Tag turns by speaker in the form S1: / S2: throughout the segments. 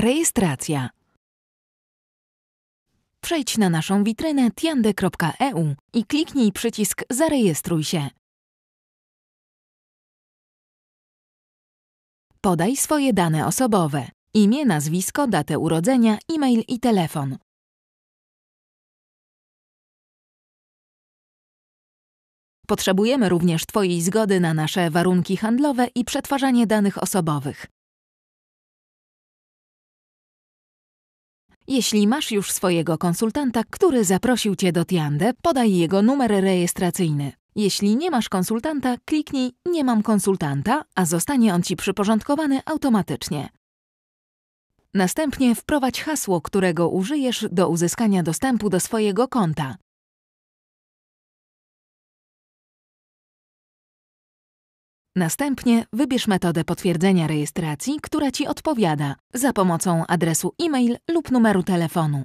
S1: Rejestracja. Przejdź na naszą witrynę tiande.eu i kliknij przycisk Zarejestruj się. Podaj swoje dane osobowe: imię, nazwisko, datę urodzenia, e-mail i telefon. Potrzebujemy również Twojej zgody na nasze warunki handlowe i przetwarzanie danych osobowych.
S2: Jeśli masz już swojego konsultanta, który zaprosił Cię do Tiande, podaj jego numer rejestracyjny. Jeśli nie masz konsultanta, kliknij Nie mam konsultanta, a zostanie on Ci przyporządkowany automatycznie. Następnie wprowadź hasło, którego użyjesz do uzyskania dostępu do swojego konta.
S1: Następnie wybierz metodę potwierdzenia rejestracji, która Ci odpowiada za pomocą adresu e-mail lub numeru telefonu.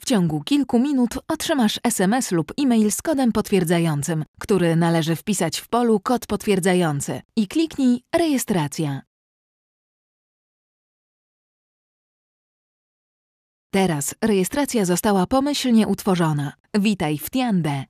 S2: W ciągu kilku minut otrzymasz SMS lub e-mail z kodem potwierdzającym, który należy wpisać w polu kod potwierdzający
S1: i kliknij Rejestracja. Teraz rejestracja została pomyślnie utworzona. Witaj w Tiande.